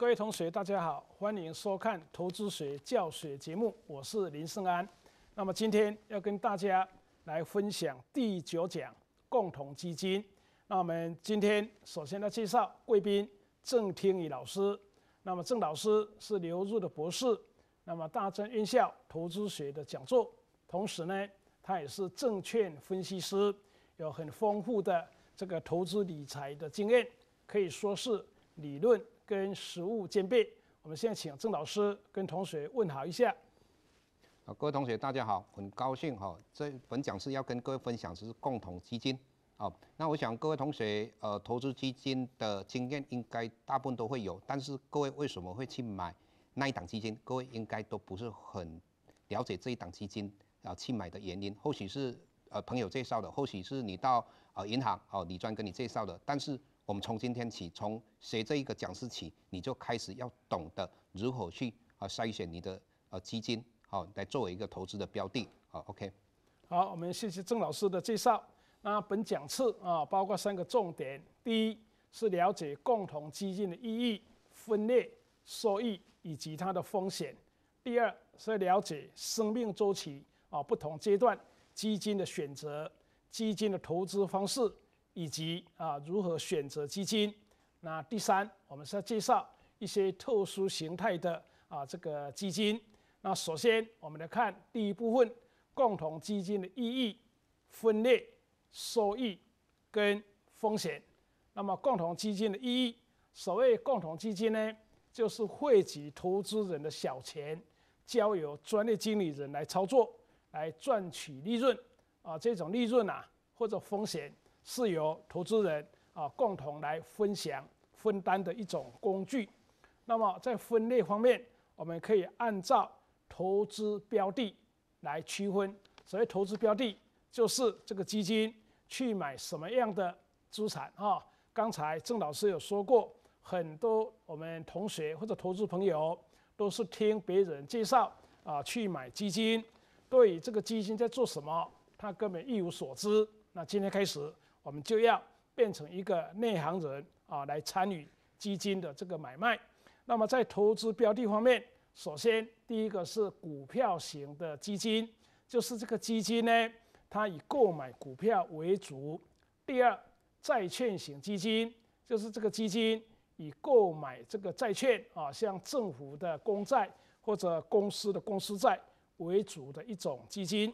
各位同学，大家好，欢迎收看投资学教学节目，我是林胜安。那么今天要跟大家来分享第九讲共同基金。那我们今天首先来介绍贵宾郑天宇老师。那么郑老师是留入的博士，那么大专院校投资学的讲座，同时呢，他也是证券分析师，有很丰富的这个投资理财的经验，可以说是。理论跟实务兼备。我们现在请郑老师跟同学问好一下。各位同学，大家好，很高兴哈。这本讲是要跟各位分享是共同基金。啊，那我想各位同学呃，投资基金的经验应该大部分都会有，但是各位为什么会去买那一档基金？各位应该都不是很了解这一档基金啊，去买的原因，或许是呃朋友介绍的，或许是你到呃银行哦，理专跟你介绍的，但是。我们从今天起，从学这一个讲师起，你就开始要懂得如何去啊筛选你的呃基金，好来作为一个投资的标的，好，OK。好，我们谢谢郑老师的介绍。那本讲次啊，包括三个重点：第一是了解共同基金的意义、分类、收益以及它的风险；第二是了解生命周期啊不同阶段基金的选择、基金的投资方式。以及啊，如何选择基金？那第三，我们是要介绍一些特殊形态的啊，这个基金。那首先，我们来看第一部分，共同基金的意义、分类、收益跟风险。那么，共同基金的意义，所谓共同基金呢，就是汇集投资人的小钱，交由专业经理人来操作，来赚取利润啊，这种利润啊，或者风险。是由投资人啊共同来分享分担的一种工具。那么在分类方面，我们可以按照投资标的来区分。所谓投资标的，就是这个基金去买什么样的资产啊？刚才郑老师有说过，很多我们同学或者投资朋友都是听别人介绍啊去买基金，对这个基金在做什么，他根本一无所知。那今天开始。我们就要变成一个内行人啊，来参与基金的这个买卖。那么在投资标的方面，首先第一个是股票型的基金，就是这个基金呢，它以购买股票为主；第二，债券型基金，就是这个基金以购买这个债券啊，像政府的公债或者公司的公司债为主的一种基金；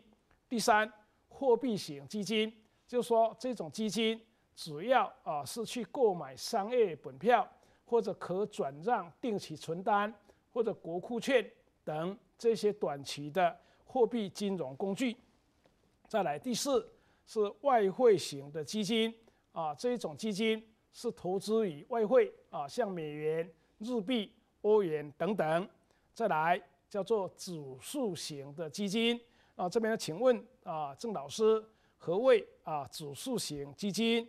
第三，货币型基金。就是说这种基金只要啊是去购买商业本票或者可转让定期存单或者国库券等这些短期的货币金融工具。再来，第四是外汇型的基金啊，这种基金是投资于外汇啊，像美元、日币、欧元等等。再来叫做指数型的基金啊，这边请问啊，郑老师何谓？啊，指数型基金。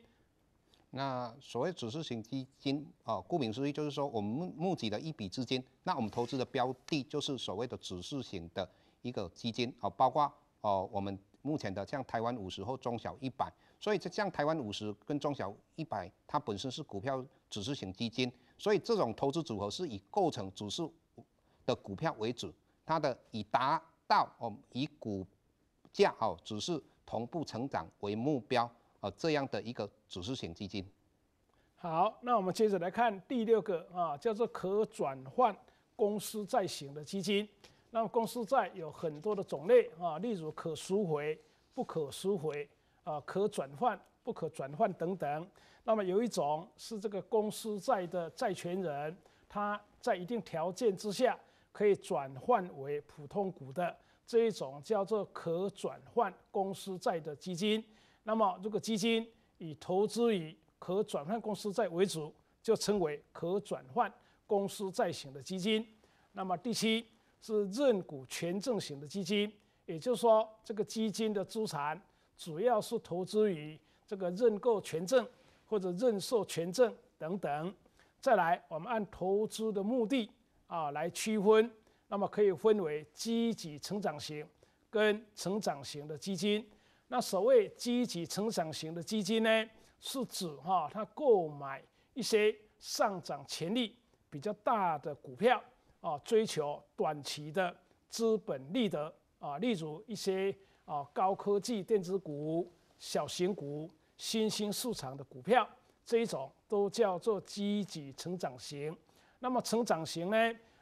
那所谓指数型基金啊，顾名思义就是说，我们募募集的一笔资金，那我们投资的标的就是所谓的指数型的一个基金啊，包括哦，我们目前的像台湾五十或中小一百，所以这像台湾五十跟中小一百，它本身是股票指数型基金，所以这种投资组合是以构成指数的股票为主，它的以达到哦以股价哦指数。同步成长为目标啊，这样的一个指数型基金。好，那我们接着来看第六个啊，叫做可转换公司债型的基金。那么公司债有很多的种类啊，例如可赎回、不可赎回、啊可转换、不可转换等等。那么有一种是这个公司债的债权人，他在一定条件之下可以转换为普通股的。这一种叫做可转换公司债的基金，那么如果基金以投资于可转换公司债为主，就称为可转换公司债型的基金。那么第七是认股权证型的基金，也就是说这个基金的资产主要是投资于这个认购权证或者认售权证等等。再来，我们按投资的目的啊来区分。那么可以分为积极成长型跟成长型的基金。那所谓积极成长型的基金呢，是指哈它购买一些上涨潜力比较大的股票啊，追求短期的资本利得啊，例如一些啊高科技电子股、小型股、新兴市场的股票这一种，都叫做积极成长型。那么成长型呢？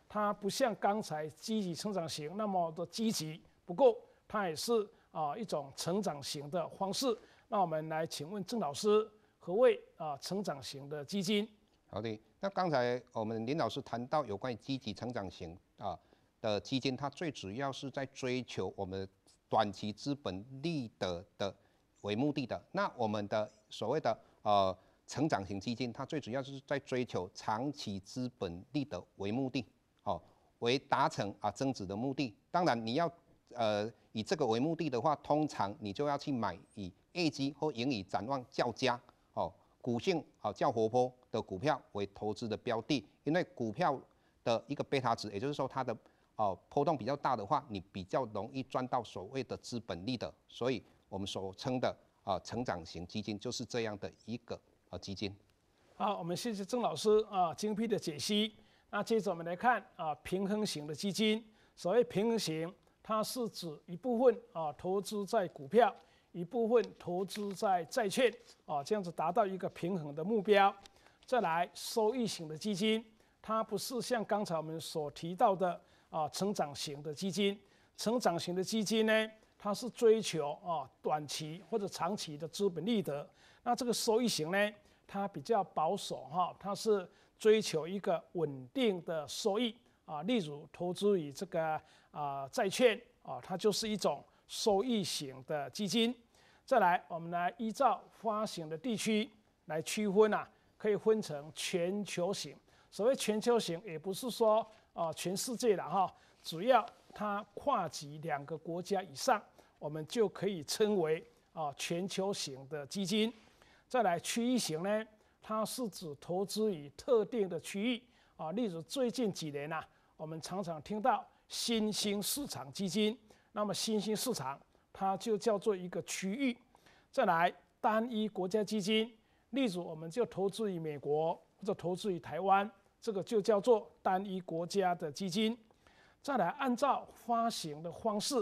它不像刚才积极成长型那么的积极，不过它也是啊一种成长型的方式。那我们来请问郑老师，何谓啊成长型的基金？好的，那刚才我们林老师谈到有关于积极成长型啊的基金，它最主要是在追求我们短期资本利得的为目的的。那我们的所谓的呃成长型基金，它最主要是在追求长期资本利得为目的。好，为达成啊增值的目的，当然你要呃以这个为目的的话，通常你就要去买以 A 绩或盈利展望较佳哦，股性哦较活泼的股票为投资的标的，因为股票的一个贝塔值，也就是说它的哦波动比较大的话，你比较容易赚到所谓的资本利的，所以我们所称的啊成长型基金就是这样的一个啊基金。好，我们谢谢郑老师啊精辟的解析。那接着我们来看啊，平衡型的基金。所谓平衡型，它是指一部分啊投资在股票，一部分投资在债券，啊这样子达到一个平衡的目标。再来，收益型的基金，它不是像刚才我们所提到的啊成长型的基金。成长型的基金呢，它是追求啊短期或者长期的资本利得。那这个收益型呢，它比较保守哈，它是。追求一个稳定的收益啊，例如投资于这个啊债券啊，它就是一种收益型的基金。再来，我们来依照发行的地区来区分啊，可以分成全球型。所谓全球型，也不是说啊全世界的哈，只要它跨及两个国家以上，我们就可以称为啊全球型的基金。再来，区域型呢？它是指投资于特定的区域啊，例如最近几年呐，我们常常听到新兴市场基金。那么新兴市场，它就叫做一个区域。再来，单一国家基金，例如我们就投资于美国或者投资于台湾，这个就叫做单一国家的基金。再来，按照发行的方式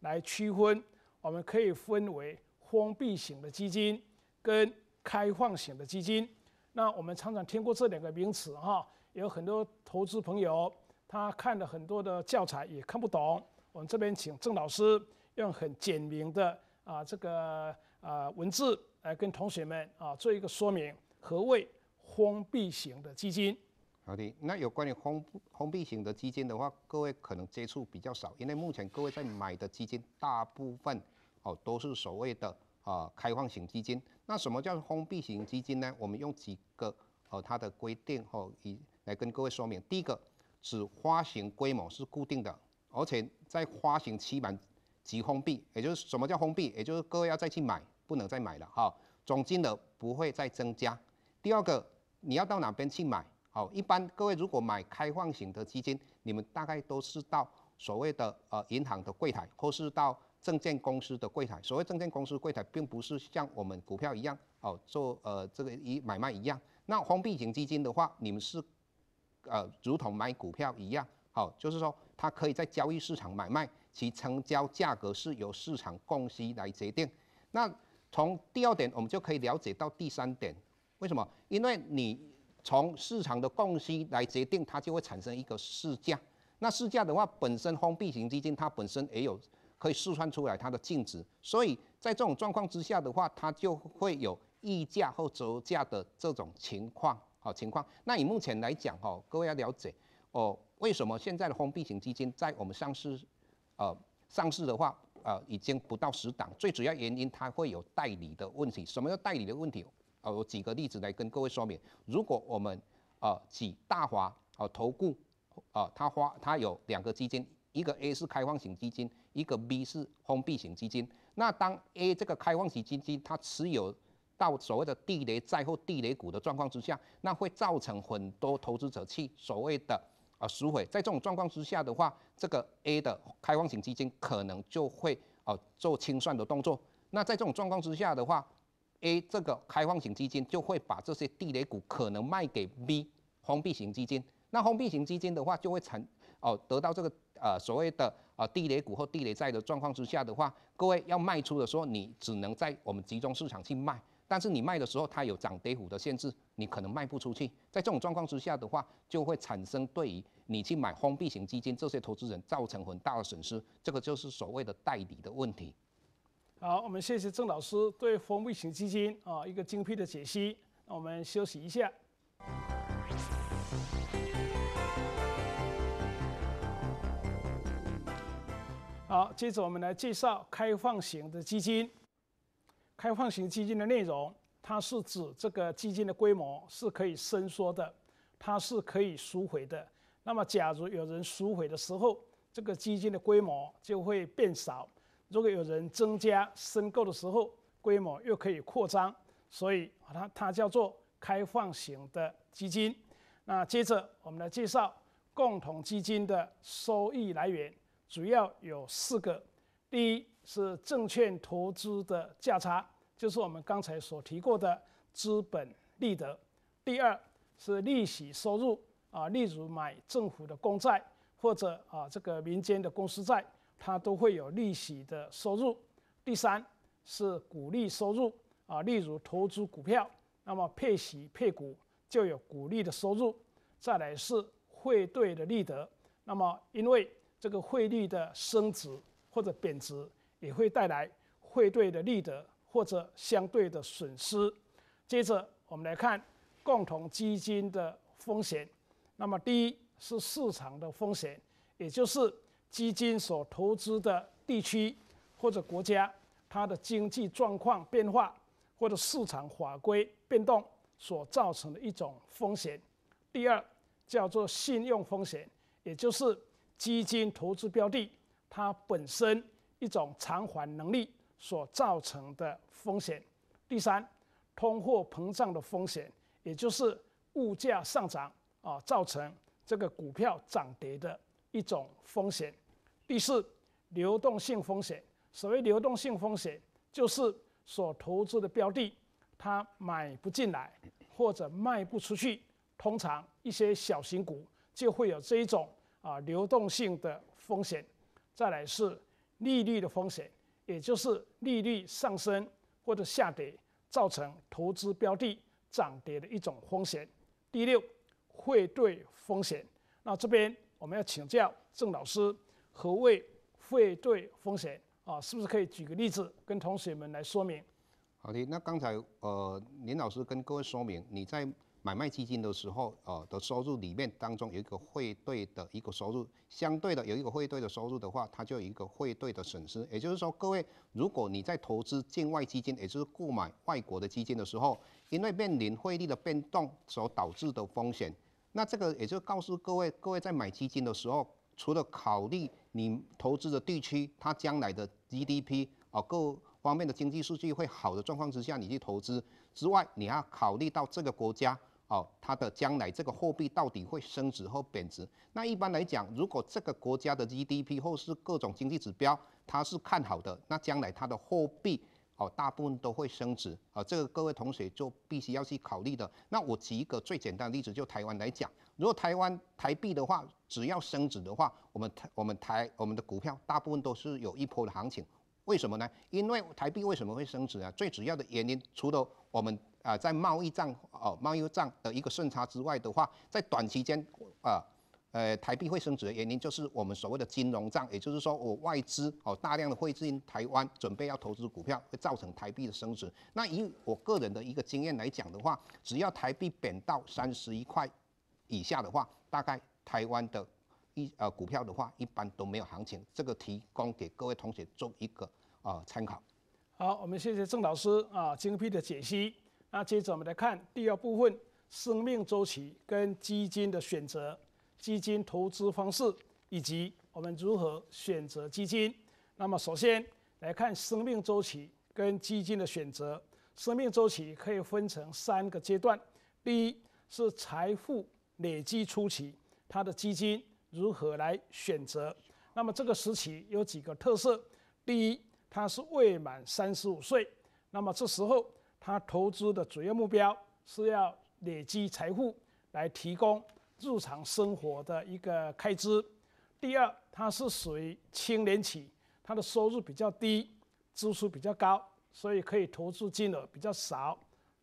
来区分，我们可以分为封闭型的基金跟开放型的基金。那我们常常听过这两个名词哈，有很多投资朋友，他看了很多的教材也看不懂。我们这边请郑老师用很简明的啊这个啊文字来跟同学们啊做一个说明，何谓封闭型的基金？好的，那有关于封封闭型的基金的话，各位可能接触比较少，因为目前各位在买的基金大部分哦都是所谓的。啊，开放型基金，那什么叫封闭型基金呢？我们用几个呃它的规定哦，以来跟各位说明。第一个，只发行规模是固定的，而且在发行期满即封闭，也就是什么叫封闭？也就是各位要再去买，不能再买了哈，总金额不会再增加。第二个，你要到哪边去买？好，一般各位如果买开放型的基金，你们大概都是到所谓的呃银行的柜台或是到。证券公司的柜台，所谓证券公司柜台，并不是像我们股票一样，哦，做呃这个一买卖一样。那封闭型基金的话，你们是，呃，如同买股票一样，好，就是说它可以在交易市场买卖，其成交价格是由市场供需来决定。那从第二点，我们就可以了解到第三点，为什么？因为你从市场的供需来决定，它就会产生一个市价。那市价的话，本身封闭型基金它本身也有。可以试算出来它的净值，所以在这种状况之下的话，它就会有溢价或折价的这种情况。好，情况。那以目前来讲，哈，各位要了解哦，为什么现在的封闭型基金在我们上市，呃，上市的话，呃，已经不到十档。最主要原因它会有代理的问题。什么叫代理的问题？呃，我举个例子来跟各位说明。如果我们呃，几大华呃，投顾，呃，他花他有两个基金，一个 A 是开放型基金。一个 B 是封闭型基金，那当 A 这个开放型基金它持有到所谓的地雷债或地雷股的状况之下，那会造成很多投资者去所谓的啊赎回，在这种状况之下的话，这个 A 的开放型基金可能就会哦做清算的动作，那在这种状况之下的话，A 这个开放型基金就会把这些地雷股可能卖给 B 封闭型基金，那封闭型基金的话就会成哦得到这个。呃，所谓的啊，地雷股或地雷债的状况之下的话，各位要卖出的时候，你只能在我们集中市场去卖，但是你卖的时候，它有涨跌幅的限制，你可能卖不出去。在这种状况之下的话，就会产生对于你去买封闭型基金这些投资人造成很大的损失，这个就是所谓的代理的问题。好，我们谢谢郑老师对封闭型基金啊一个精辟的解析。那我们休息一下。好，接着我们来介绍开放型的基金。开放型基金的内容，它是指这个基金的规模是可以伸缩的，它是可以赎回的。那么，假如有人赎回的时候，这个基金的规模就会变少；如果有人增加申购的时候，规模又可以扩张。所以，它它叫做开放型的基金。那接着我们来介绍共同基金的收益来源。主要有四个：第一是证券投资的价差，就是我们刚才所提过的资本利得；第二是利息收入啊，例如买政府的公债或者啊这个民间的公司债，它都会有利息的收入；第三是股利收入啊，例如投资股票，那么配息配股就有股利的收入；再来是汇兑的利得，那么因为这个汇率的升值或者贬值，也会带来汇兑的利得或者相对的损失。接着，我们来看共同基金的风险。那么，第一是市场的风险，也就是基金所投资的地区或者国家，它的经济状况变化或者市场法规变动所造成的一种风险。第二叫做信用风险，也就是。基金投资标的，它本身一种偿还能力所造成的风险；第三，通货膨胀的风险，也就是物价上涨啊，造成这个股票涨跌的一种风险；第四，流动性风险。所谓流动性风险，就是所投资的标的它买不进来或者卖不出去。通常一些小型股就会有这一种。啊，流动性的风险，再来是利率的风险，也就是利率上升或者下跌造成投资标的涨跌的一种风险。第六，汇兑风险。那这边我们要请教郑老师，何谓汇兑风险啊？是不是可以举个例子跟同学们来说明？好的，那刚才呃，林老师跟各位说明你在。买卖基金的时候，呃的收入里面当中有一个汇兑的一个收入，相对的有一个汇兑的收入的话，它就有一个汇兑的损失。也就是说，各位，如果你在投资境外基金，也就是购买外国的基金的时候，因为面临汇率的变动所导致的风险，那这个也就告诉各位，各位在买基金的时候，除了考虑你投资的地区它将来的 GDP 啊各方面的经济数据会好的状况之下你去投资之外，你要考虑到这个国家。哦，它的将来这个货币到底会升值或贬值？那一般来讲，如果这个国家的 GDP 或是各种经济指标它是看好的，那将来它的货币哦，大部分都会升值。啊，这个各位同学就必须要去考虑的。那我举一个最简单的例子，就台湾来讲，如果台湾台币的话，只要升值的话，我们台我们台我们的股票大部分都是有一波的行情。为什么呢？因为台币为什么会升值啊？最主要的原因，除了我们啊在贸易账哦贸易账的一个顺差之外的话，在短期间啊，呃台币会升值的原因就是我们所谓的金融账，也就是说我外资哦大量的汇进台湾，准备要投资股票，会造成台币的升值。那以我个人的一个经验来讲的话，只要台币贬到三十一块以下的话，大概台湾的。一呃，股票的话，一般都没有行情。这个提供给各位同学做一个啊参考。好，我们谢谢郑老师啊，精辟的解析。那接着我们来看第二部分：生命周期跟基金的选择、基金投资方式以及我们如何选择基金。那么首先来看生命周期跟基金的选择。生命周期可以分成三个阶段：第一是财富累积初期，它的基金。如何来选择？那么这个时期有几个特色：第一，他是未满三十五岁，那么这时候他投资的主要目标是要累积财富来提供日常生活的一个开支；第二，他是属于青年期，他的收入比较低，支出比较高，所以可以投资金额比较少；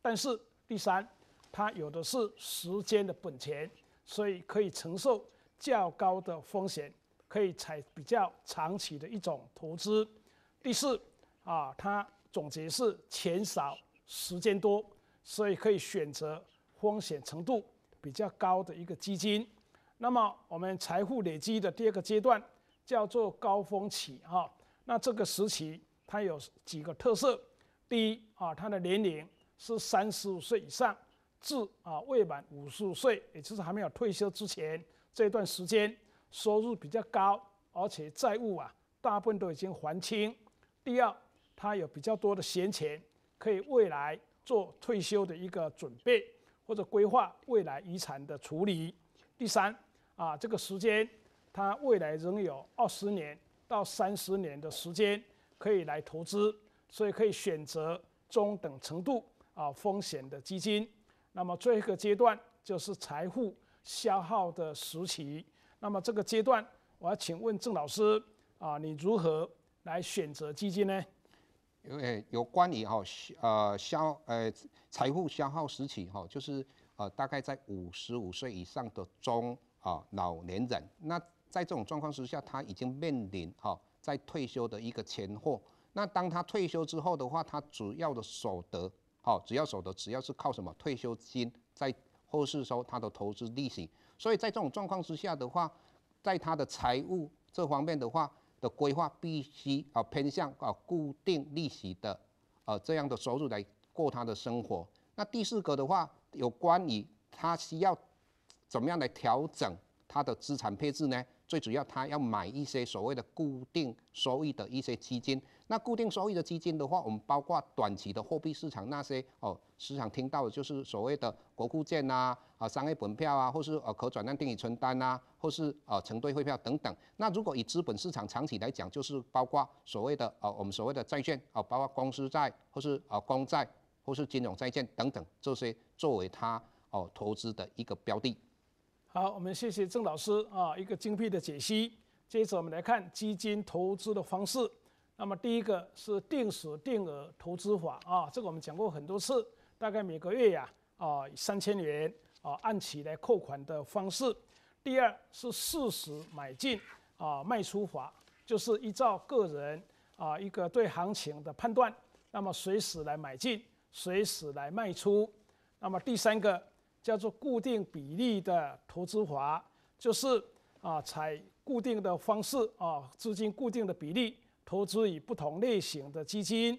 但是第三，他有的是时间的本钱，所以可以承受。较高的风险可以采比较长期的一种投资。第四啊，它总结是钱少时间多，所以可以选择风险程度比较高的一个基金。那么我们财富累积的第二个阶段叫做高峰期哈，那这个时期它有几个特色：第一啊，它的年龄是三十五岁以上至啊未满五十五岁，也就是还没有退休之前。这段时间收入比较高，而且债务啊大部分都已经还清。第二，他有比较多的闲钱，可以未来做退休的一个准备或者规划未来遗产的处理。第三，啊这个时间他未来仍有二十年到三十年的时间可以来投资，所以可以选择中等程度啊风险的基金。那么最后一个阶段就是财富。消耗的时期，那么这个阶段，我要请问郑老师啊，你如何来选择基金呢？因为有关于哈呃消呃财富消耗时期哈，就是呃大概在五十五岁以上的中啊老年人，那在这种状况之下，他已经面临哈在退休的一个前后。那当他退休之后的话，他主要的所得哈主要所得主要是靠什么？退休金在。都是说他的投资利息，所以在这种状况之下的话，在他的财务这方面的话的规划必须啊偏向啊固定利息的啊这样的收入来过他的生活。那第四个的话，有关于他需要怎么样来调整他的资产配置呢？最主要他要买一些所谓的固定收益的一些基金。那固定收益的基金的话，我们包括短期的货币市场那些哦，市场听到的就是所谓的国库券呐，啊商业本票啊，或是呃可转让定期存单呐，或是呃承兑汇票等等。那如果以资本市场长期来讲，就是包括所谓的呃我们所谓的债券啊，包括公司债或是呃公债或是金融债券等等这些作为它哦投资的一个标的。好，我们谢谢郑老师啊，一个精辟的解析。接着我们来看基金投资的方式。那么，第一个是定时定额投资法啊，这个我们讲过很多次，大概每个月呀，啊三千元啊，按期来扣款的方式。第二是适时买进啊卖出法，就是依照个人啊一个对行情的判断，那么随时来买进，随时来卖出。那么第三个叫做固定比例的投资法，就是啊采固定的方式啊，资金固定的比例。投资于不同类型的基金。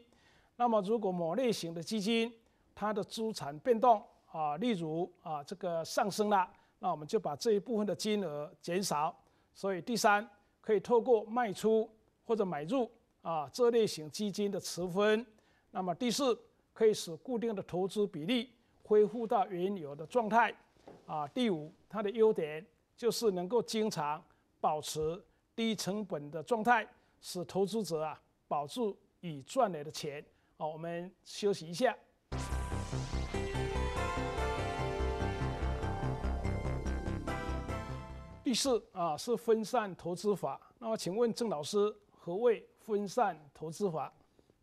那么，如果某类型的基金它的资产变动啊，例如啊这个上升了，那我们就把这一部分的金额减少。所以，第三可以透过卖出或者买入啊这类型基金的持分。那么，第四可以使固定的投资比例恢复到原有的状态。啊，第五它的优点就是能够经常保持低成本的状态。使投资者啊保住已赚来的钱。好，我们休息一下。第四啊是分散投资法。那么，请问郑老师，何谓分散投资法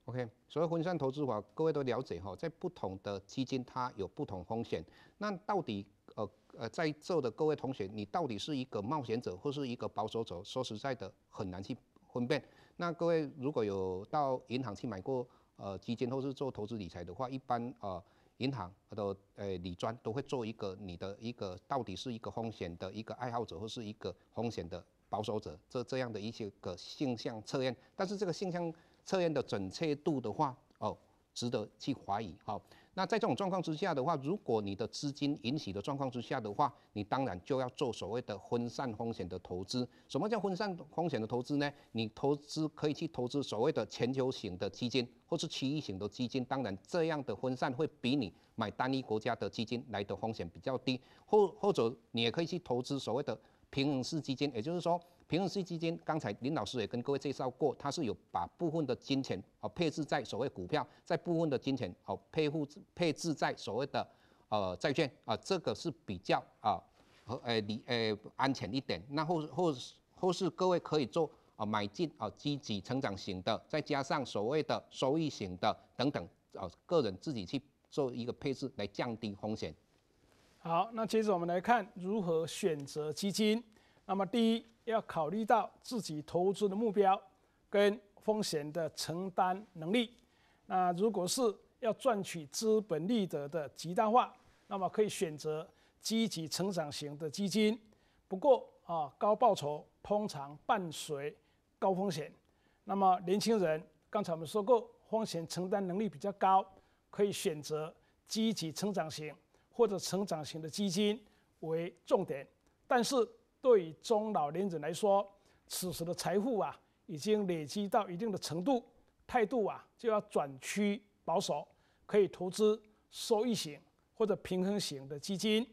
？OK，所谓分散投资法，各位都了解哈，在不同的基金它有不同风险。那到底呃呃在座的各位同学，你到底是一个冒险者或是一个保守者？说实在的，很难去。分辨，那各位如果有到银行去买过呃基金或是做投资理财的话，一般呃银行的诶理专都会做一个你的一个到底是一个风险的一个爱好者或是一个风险的保守者这这样的一些个性向测验，但是这个性向测验的准确度的话哦，值得去怀疑哈。那在这种状况之下的话，如果你的资金允许的状况之下的话，你当然就要做所谓的分散风险的投资。什么叫分散风险的投资呢？你投资可以去投资所谓的全球型的基金，或是区域型的基金。当然，这样的分散会比你买单一国家的基金来的风险比较低。或或者你也可以去投资所谓的平衡式基金，也就是说。平衡式基金，刚才林老师也跟各位介绍过，它是有把部分的金钱哦配置在所谓股票，在部分的金钱哦配户配置在所谓的呃债券啊，这个是比较啊和诶你诶安全一点。那后后后市各位可以做啊买进啊积极成长型的，再加上所谓的收益型的等等啊，个人自己去做一个配置来降低风险。好，那接着我们来看如何选择基金。那么第一。要考虑到自己投资的目标跟风险的承担能力。那如果是要赚取资本利得的极大化，那么可以选择积极成长型的基金。不过啊，高报酬通常伴随高风险。那么年轻人，刚才我们说过，风险承担能力比较高，可以选择积极成长型或者成长型的基金为重点。但是，对中老年人来说，此时的财富啊已经累积到一定的程度，态度啊就要转趋保守，可以投资收益型或者平衡型的基金。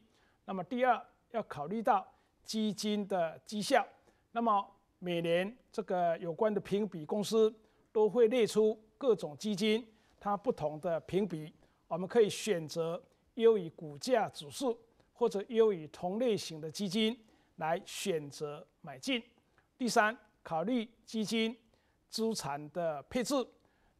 那么第二要考虑到基金的绩效。那么每年这个有关的评比公司都会列出各种基金它不同的评比，我们可以选择优于股价指数或者优于同类型的基金。来选择买进。第三，考虑基金资产的配置，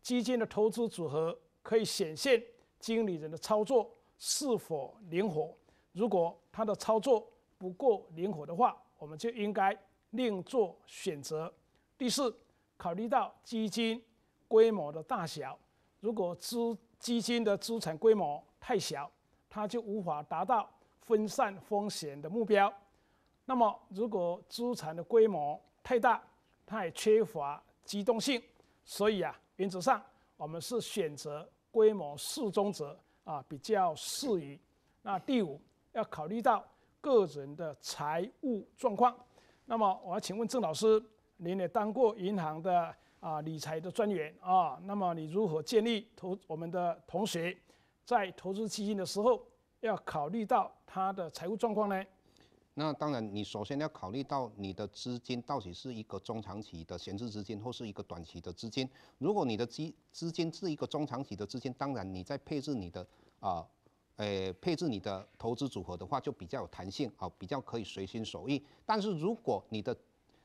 基金的投资组合可以显现经理人的操作是否灵活。如果他的操作不够灵活的话，我们就应该另做选择。第四，考虑到基金规模的大小，如果资基金的资产规模太小，它就无法达到分散风险的目标。那么，如果资产的规模太大，它也缺乏机动性。所以啊，原则上我们是选择规模适中者啊，比较适宜。那第五，要考虑到个人的财务状况。那么，我要请问郑老师，您也当过银行的啊理财的专员啊，那么你如何建议投我们的同学在投资基金的时候要考虑到他的财务状况呢？那当然，你首先要考虑到你的资金到底是一个中长期的闲置资金，或是一个短期的资金。如果你的资资金是一个中长期的资金，当然你在配置你的啊，诶，配置你的投资组合的话，就比较有弹性，啊，比较可以随心所欲。但是如果你的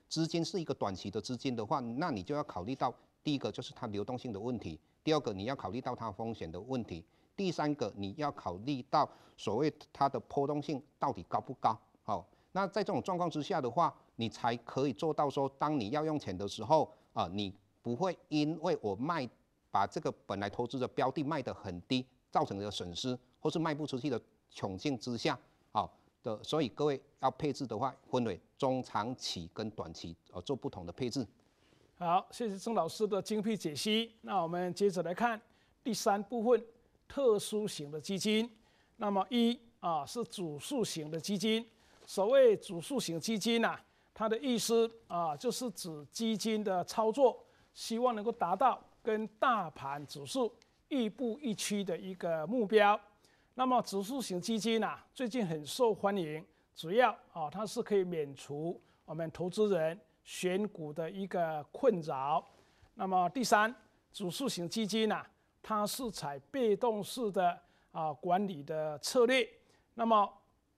资金是一个短期的资金的话，那你就要考虑到第一个就是它流动性的问题，第二个你要考虑到它风险的问题，第三个你要考虑到所谓它的波动性到底高不高。好，那在这种状况之下的话，你才可以做到说，当你要用钱的时候啊，你不会因为我卖把这个本来投资的标的卖得很低造成的损失，或是卖不出去的窘境之下，好，的，所以各位要配置的话，分为中长期跟短期，呃，做不同的配置。好，谢谢郑老师的精辟解析。那我们接着来看第三部分，特殊型的基金。那么一啊是主数型的基金。所谓指数型基金呐，它的意思啊，就是指基金的操作，希望能够达到跟大盘指数亦步亦趋的一个目标。那么指数型基金呐，最近很受欢迎，主要啊，它是可以免除我们投资人选股的一个困扰。那么第三，指数型基金呐，它是采被动式的啊管理的策略。那么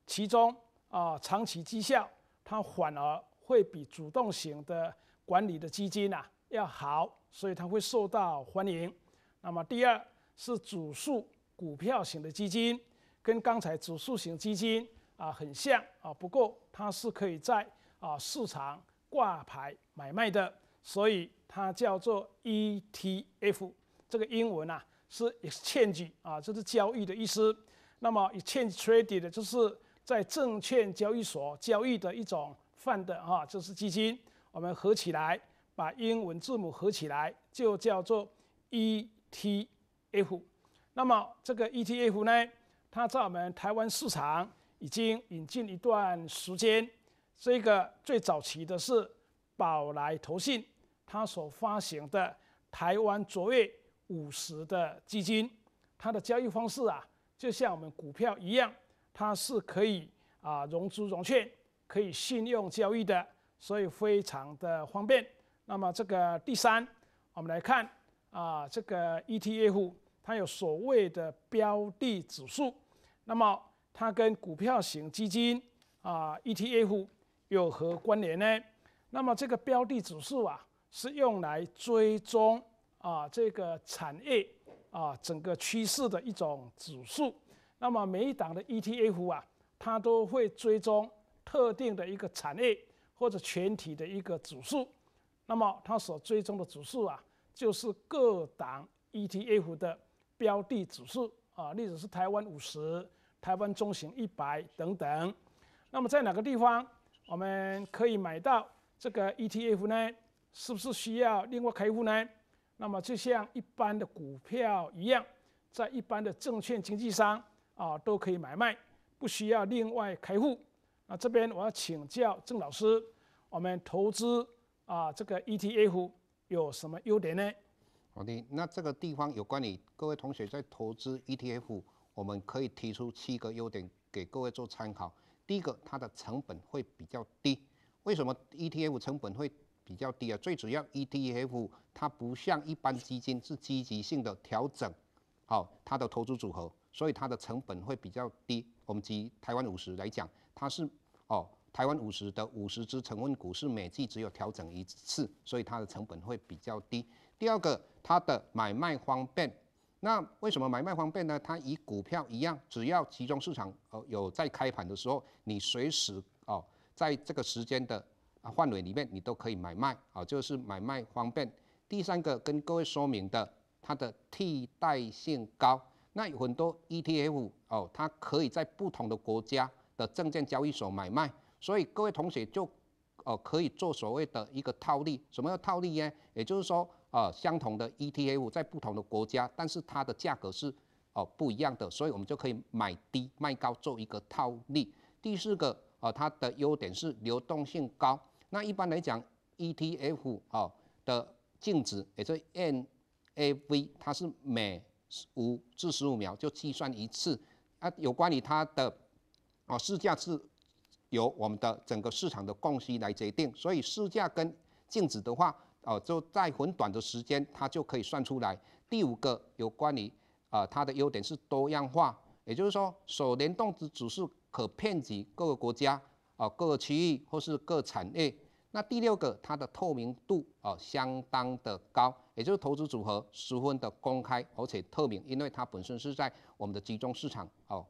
其中，啊，长期绩效它反而会比主动型的管理的基金啊要好，所以它会受到欢迎。那么第二是指数股票型的基金，跟刚才指数型基金啊很像啊，不过它是可以在啊市场挂牌买卖的，所以它叫做 ETF。这个英文啊是 exchange 啊，这是交易的意思。那么 exchange traded 就是在证券交易所交易的一种范的哈，就是基金。我们合起来，把英文字母合起来，就叫做 ETF。那么这个 ETF 呢，它在我们台湾市场已经引进一段时间。这个最早期的是宝来投信，它所发行的台湾卓越五十的基金，它的交易方式啊，就像我们股票一样。它是可以啊，融资融券，可以信用交易的，所以非常的方便。那么这个第三，我们来看啊，这个 ETF 它有所谓的标的指数，那么它跟股票型基金啊 ETF 有何关联呢？那么这个标的指数啊是用来追踪啊这个产业啊整个趋势的一种指数。那么每一档的 ETF 啊，它都会追踪特定的一个产业或者全体的一个指数。那么它所追踪的指数啊，就是各档 ETF 的标的指数啊，例如是台湾五十、台湾中型一百等等。那么在哪个地方我们可以买到这个 ETF 呢？是不是需要另外开户呢？那么就像一般的股票一样，在一般的证券经纪商。啊，都可以买卖，不需要另外开户。那这边我要请教郑老师，我们投资啊这个 ETF 有什么优点呢？好的，那这个地方有关于各位同学在投资 ETF，我们可以提出七个优点给各位做参考。第一个，它的成本会比较低。为什么 ETF 成本会比较低啊？最主要 ETF 它不像一般基金是积极性的调整，好，它的投资组合。所以它的成本会比较低。我们以台湾五十来讲，它是哦，台湾五十的五十只成分股是每季只有调整一次，所以它的成本会比较低。第二个，它的买卖方便。那为什么买卖方便呢？它与股票一样，只要集中市场哦有在开盘的时候，你随时哦在这个时间的范围里面，你都可以买卖啊，就是买卖方便。第三个，跟各位说明的，它的替代性高。那有很多 ETF 哦，它可以在不同的国家的证券交易所买卖，所以各位同学就哦可以做所谓的一个套利。什么叫套利呢？也就是说，呃，相同的 ETF 在不同的国家，但是它的价格是哦不一样的，所以我们就可以买低卖高做一个套利。第四个，呃，它的优点是流动性高。那一般来讲，ETF 哦的净值，也就是 NAV，它是每五至十五秒就计算一次，啊，有关于它的，啊，市价是由我们的整个市场的供需来决定，所以市价跟净值的话，哦，就在很短的时间它就可以算出来。第五个有关于啊它的优点是多样化，也就是说，手联动指只是可遍及各个国家，啊，各个区域或是各产业。那第六个，它的透明度哦相当的高，也就是投资组合十分的公开而且透明，因为它本身是在我们的集中市场哦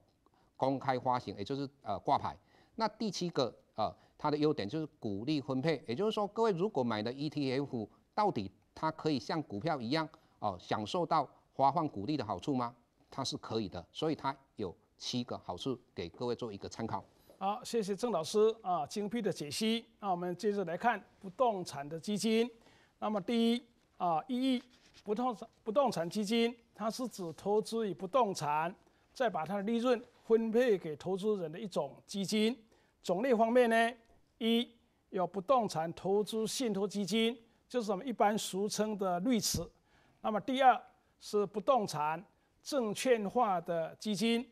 公开发行，也就是呃挂牌。那第七个呃，它的优点就是股利分配，也就是说各位如果买了 ETF，到底它可以像股票一样哦享受到发放股利的好处吗？它是可以的，所以它有七个好处给各位做一个参考。好，谢谢郑老师啊，精辟的解析。那我们接着来看不动产的基金。那么，第一啊，一不动产不动产基金，它是指投资于不动产，再把它的利润分配给投资人的一种基金。种类方面呢，一有不动产投资信托基金，就是我们一般俗称的绿池。那么，第二是不动产证券化的基金。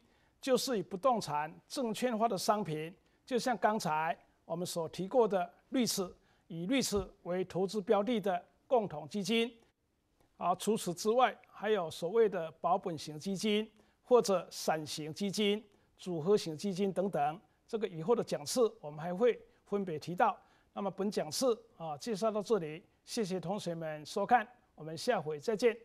就是以不动产证券化的商品，就像刚才我们所提过的，绿池以绿池为投资标的的共同基金，啊，除此之外，还有所谓的保本型基金或者散型基金、组合型基金等等。这个以后的讲次我们还会分别提到。那么本讲次啊介绍到这里，谢谢同学们收看，我们下回再见。